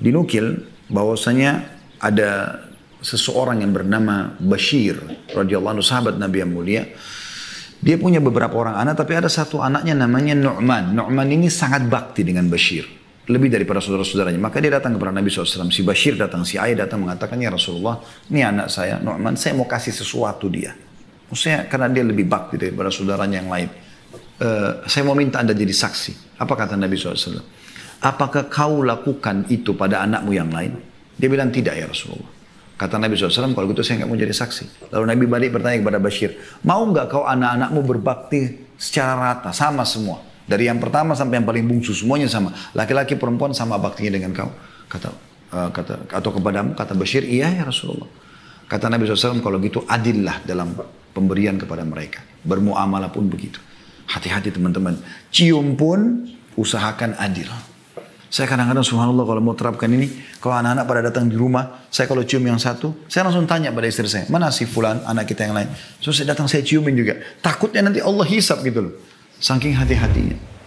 dinukil bahwasanya ada seseorang yang bernama Bashir radhiyallahu anhu sahabat Nabi yang mulia. Dia punya beberapa orang anak tapi ada satu anaknya namanya Nu'man. Nu'man ini sangat bakti dengan Bashir. Lebih daripada saudara-saudaranya. Maka dia datang kepada Nabi SAW. Si Bashir datang, si Ayah datang mengatakan, Ya Rasulullah, ini anak saya, Nu'man, saya mau kasih sesuatu dia. Maksudnya karena dia lebih bakti daripada saudaranya yang lain. Uh, saya mau minta anda jadi saksi. Apa kata Nabi SAW? Apakah kau lakukan itu pada anakmu yang lain? Dia bilang tidak ya Rasulullah. Kata Nabi SAW, kalau gitu saya nggak mau jadi saksi. Lalu Nabi balik bertanya kepada Bashir, mau nggak kau anak-anakmu berbakti secara rata, sama semua? Dari yang pertama sampai yang paling bungsu, semuanya sama. Laki-laki perempuan sama baktinya dengan kau. Kata, uh, kata atau kepadamu, kata Bashir, iya ya Rasulullah. Kata Nabi SAW, kalau gitu adillah dalam pemberian kepada mereka. Bermuamalah pun begitu. Hati-hati teman-teman. Cium pun usahakan adil. Saya kadang-kadang subhanallah kalau mau terapkan ini, kalau anak-anak pada datang di rumah, saya kalau cium yang satu, saya langsung tanya pada istri saya, mana si fulan anak kita yang lain. So saya datang saya ciumin juga. Takutnya nanti Allah hisap gitu loh. Saking hati-hatinya.